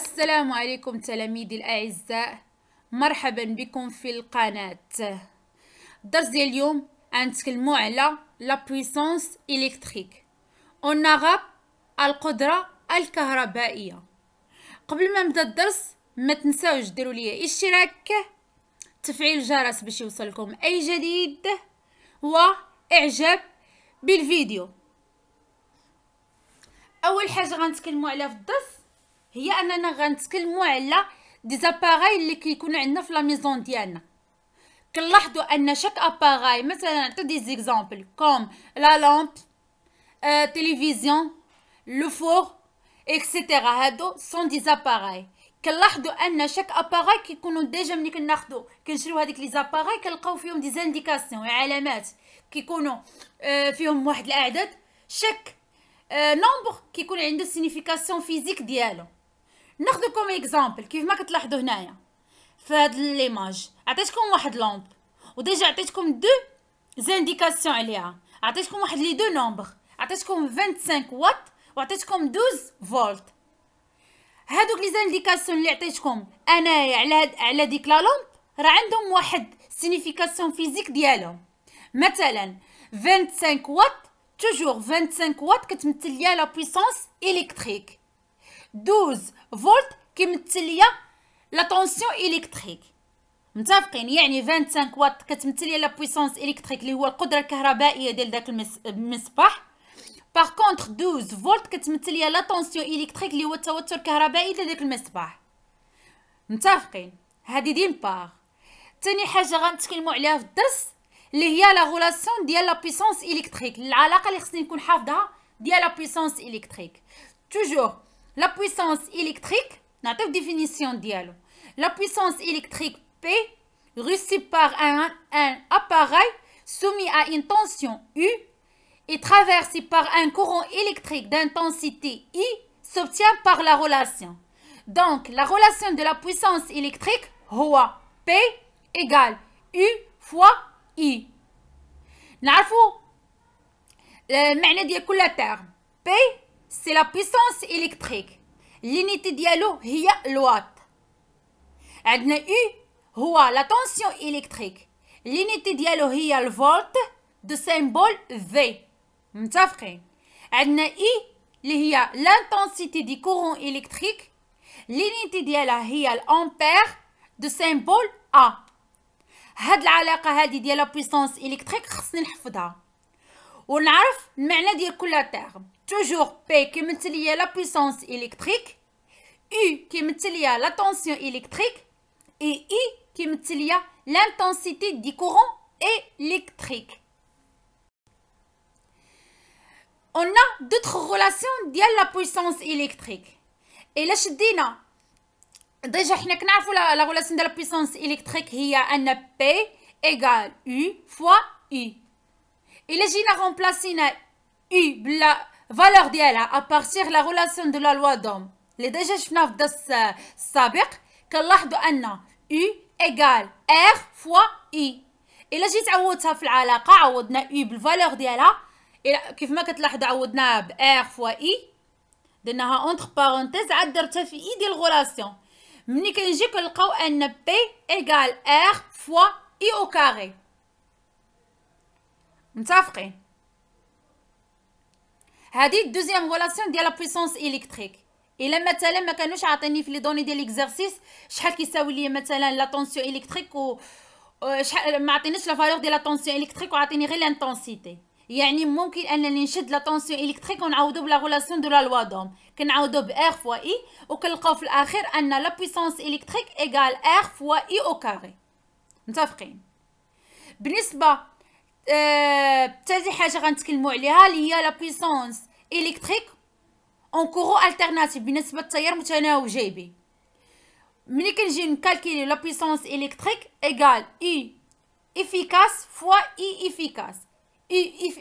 السلام عليكم تلاميذي الاعزاء مرحبا بكم في القناه الدرس ديال اليوم غنتكلموا على لا بويسونس الكتريك اون القدره الكهربائيه قبل ما نبدا الدرس ما تنساوش ديروا لي اشتراك تفعيل الجرس باش يوصلكم اي جديد واعجاب بالفيديو اول حاجه غنتكلموا عليها في الدرس هي اننا غنتكلموا على دي زاباغاي اللي كيكون عندنا في لا ميزون ديالنا كنلاحظوا ان شاك اباغاي مثلا نعطي دي زيكزامبل كوم لا لامب آه, تلفزيون لو فور اكسيتيرا هادو سون دي زاباغاي كنلاحظوا ان شاك اباغاي كيكونوا ديجا ملي كناخذوا كنشريو هذيك لي زاباغاي كنلقاو فيهم دي زانديكاسيون علامات كيكونوا آه، فيهم واحد الاعداد شاك نومبر آه، كيكون عنده سينيفيكاسيون فيزيك ديالو ناخذكم اكزامبل كيف ما كتلاحظوا هنايا في هاد ليماج عطيتكم واحد لومب وديجا عطيتكم دو زانديكاسيون عليها عطيتكم واحد لي دو نومبر عطيتكم 25 وات وعطيتكم 12 فولت هادوك لي زانديكاسيون اللي عطيتكم انايا على على ديك لا لومب راه عندهم واحد سينيفيكاسيون فيزيك ديالهم مثلا 25 وات توجور 25 وات كتمثل ليا لا بويسونس الكتريك 12 فولت كيمثل ليا لا طونسيون الكتريك متفقين يعني 25 واط كتمثل ليا لا بويسونس الكتريك اللي هو القدره الكهربائيه ديال داك المصباح باغ كونطخ 12 فولت كتمثل ليا لا طونسيون الكتريك اللي هو التوتر الكهربائي ديال داك المصباح متفقين هادي دين باغ ثاني حاجه غنتكلموا عليها في الدرس اللي هي لا غولاسيون ديال لا بويسونس الكتريك العلاقه اللي خصني نكون حافظها ديال لا بويسونس الكتريك توجور La puissance électrique, la définition dialogue. La puissance électrique P, reçue par un, appareil soumis à une tension U et traversée par un courant électrique d'intensité I, s'obtient par la relation. Donc, la relation de la puissance électrique, Roi P, égale U fois I. Euh, le المعنى Le la p. P c'est la puissance électrique. L'unité dialo hiya l'ouat. Adna U, hua, la tension électrique. L'unité est le volt, de symbole V. M'tafre. Adna I, l'hiya l'intensité du courant électrique. L'unité dialo est l'ampère de symbole A. هاد العلاقة هادي la puissance électrique, إلكتريك خصني le ونعرف المعنى ديال كل toujours P qui est la puissance électrique, U qui est la tension électrique et I qui est l'intensité du courant électrique. On a d'autres relations via la puissance électrique. Et là, je déjà déjà Déjà, la relation de la puissance électrique est un P égale U fois U. là, remplacer remplace U bla. Valeur à partir de la relation de la loi d'homme les deux de ça que U égale R fois I. Et la j'ai trouvé ça. La relation on a U R fois I. De entre parenthèses, est la I de la relation. que le P R fois I au carré. هذه الدوزيام غولاسيون ديال لا بويسونس الكتريك الا مثلا ما كانوش عاطيني في لي دوني ديال ليكزرسيس شحال كيساوي ليا مثلا لا طونسيون الكتريك و شحال ما عطينيش لا فالور ديال لا طونسيون الكتريك وعطيني غير لانتونسيتي يعني ممكن انني نشد لا طونسيون الكتريك ونعوضو بلا غولاسيون دو لا لوا دوم كنعوضو ب ار فوا اي وكنلقاو في الاخير ان لا بويسونس الكتريك ايغال ار فوا اي او كاري متفقين بالنسبه شي حاجه غنتكلموا عليها اللي هي لا بويسونس الكتريك اون كورو الترناتيف بالنسبه للتيار متناوب جيبي ملي كنجي نكالكيلي لا بويسونس الكتريك ايغال اي افيكاس فوا اي افيكاس اي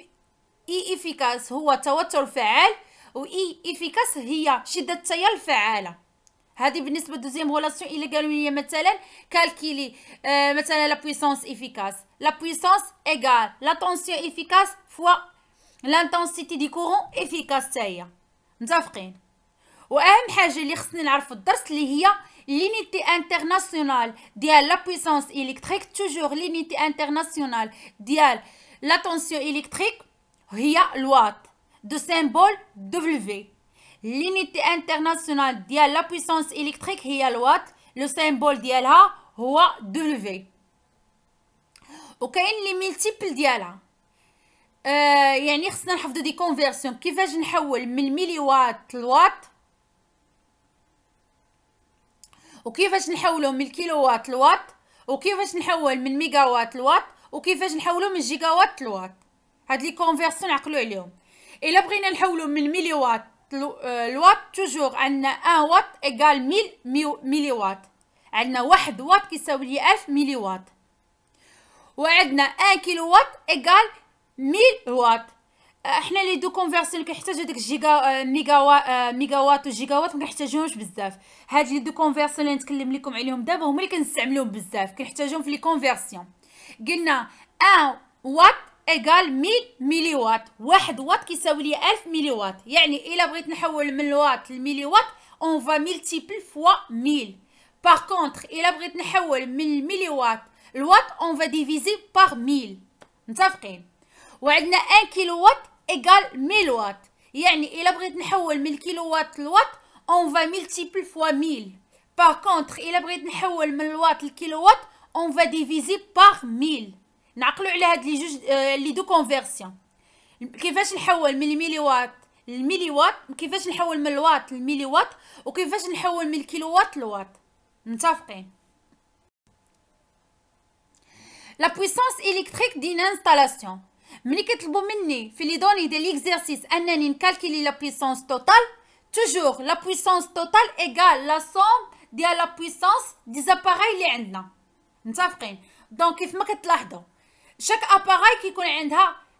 اي افيكاس هو توتر فعال و اي افيكاس هي شده التيار الفعاله La deuxième relation, il est égal à la puissance efficace. La puissance égale la tension efficace fois l'intensité du courant efficace. C'est ça. Vous avez dit, il y a l'unité internationale de la puissance électrique. Toujours l'unité internationale de la tension électrique. Il y a le symbole W. لينيتي انترناسيونال ديال لا بويسونس الكتريك هي الوات لو سيمبول ديالها هو دو في وكاين لي ملتيبل ديالها آه يعني خصنا نحفظو دي كونفيرسيون كيفاش نحول من ميلي وات لوات وكيفاش نحولو من وات لوات وكيفاش نحول من وات لوات وكيفاش نحولو من جيجاوات لوات هاد لي كونفيرسيون عقلو عليهم الا بغينا نحولو من ميلي وات آه، الوات توجور عندنا ان وات ايكال 1000 ميلي وات عندنا واحد وات كيساوي لي 1000 ميلي وات وعندنا ان كيلو وات ايكال 1000 وات احنا لي دو كونفيرسيون اللي كنحتاجو داك جيجا ميغا آه، وا ميغا آه، وات وجيجاوات مكنحتاجوهمش بزاف هاد لي دو كونفيرسيون اللي نتكلم لكم عليهم دابا هما اللي كنستعملوهم بزاف كنحتاجوهم في لي كونفيرسيون قلنا ان وات ايكال 1000 ميلي وات واحد وات كيساوي لي 1000 ميلي وات يعني الا بغيت نحول من الوات للميلي وات اون فا ملتيبل فوا 1000 باغ كونطخ الا بغيت نحول من الميلي وات الوات اون فا ديفيزي باغ 1000 متفقين وعندنا 1 كيلو وات ايكال 1000 وات يعني الا بغيت نحول من وات للوات اون فا ملتيبل فوا 1000 باغ كونطخ الا بغيت نحول من الوات وات اون فا ديفيزي باغ 1000 نعقلوا على هاد لي جوج آه، لي دو كونفيرسيون كيفاش نحول من الميلي وات للميلي وات كيفاش نحول من الوات للميلي وات وكيفاش نحول من وات للوات متفقين لا بويسونس الكتريك دي انستالاسيون ملي كيطلبوا مني في لي دوني ديال ليكزيرسيس انني نكالكيلي لا بويسونس توتال توجور لا بويسونس توتال ايغال لا سوم ديال لا بويسونس دي زاباري اللي عندنا متفقين دونك كيف ما كتلاحظوا chaque appareil qui connaît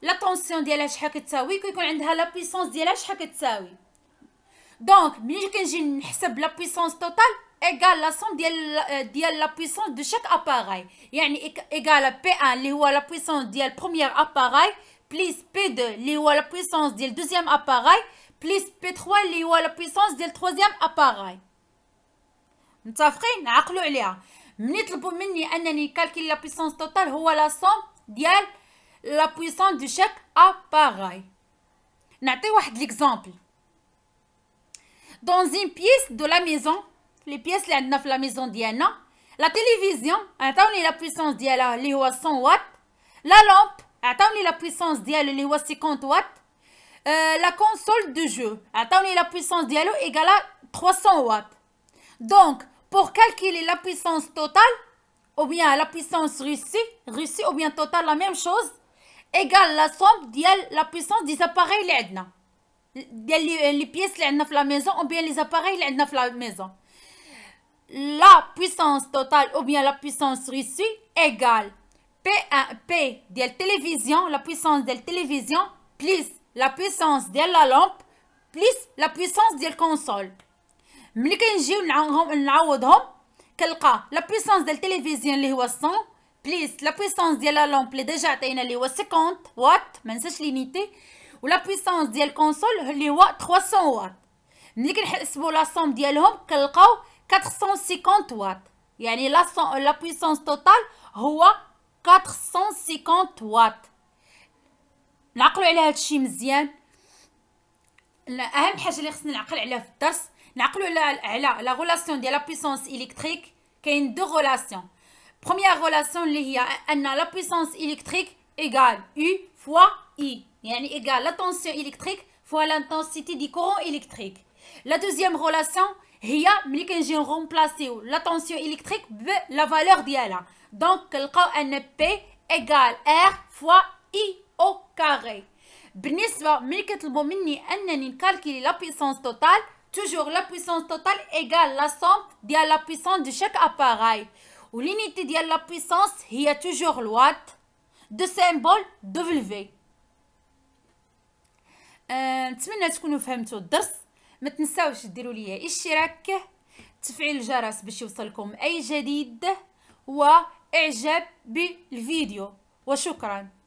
la tension qu'il a à faire qui a la puissance de l'âge. faire donc, nous la puissance totale égale la somme de la puissance de chaque appareil, c'est-à-dire égale P 1 qui est la puissance du premier appareil, plus P 2 qui est la puissance du deuxième appareil, plus P 3 qui est la puissance du troisième appareil. Vous vous N'allez pas le dire. Je demande de calculer la puissance totale ou la somme la puissance du chèque est pareille. Dans une pièce de la maison, les pièces la de la maison la télévision de la puissance de la maison de la maison de la lampe de la puissance euh, de la maison la maison de la maison de la puissance de la maison la à de la maison la puissance de la maison ou bien la puissance Russie, Russie ou bien Total, la même chose, égale la somme de la puissance des appareils l'Edna. Euh, les pièces e de la maison ou bien les appareils e neuf la maison. La puissance totale ou bien la puissance Russie égale P1, P de la télévision, la puissance de la télévision, plus la puissance de la lampe, plus la puissance de la console. ملي كنجيو نعوضهم la puissance de la télévision est de 100, plus la puissance de la lampe est de 50 watts, mais c'est limité. La puissance de la console est de 300 watts. Nous avons dit la puissance de la lampe c'est de 450 watts. La puissance totale est de 450 watts. Nous avons dit que la à est de 50 watts. La relation de la puissance électrique est deux relations. Première relation la puissance électrique égale U fois I. La tension électrique est l'intensité du courant électrique. La deuxième relation la tension électrique est égale à la valeur de la valeur. Donc, le KNP est égale à R fois I. au carré. voulez la puissance totale, Toujours la puissance totale égale la somme de la puissance de chaque appareil. Ou l'unité de la puissance, il y a toujours le watt de symbole W. نتمنى تكونوا فهمتوا الدرس ما تنساوش ديروا لي اشتراك تفعيل الجرس باش يوصلكم اي جديد واعجاب بالفيديو وشكرا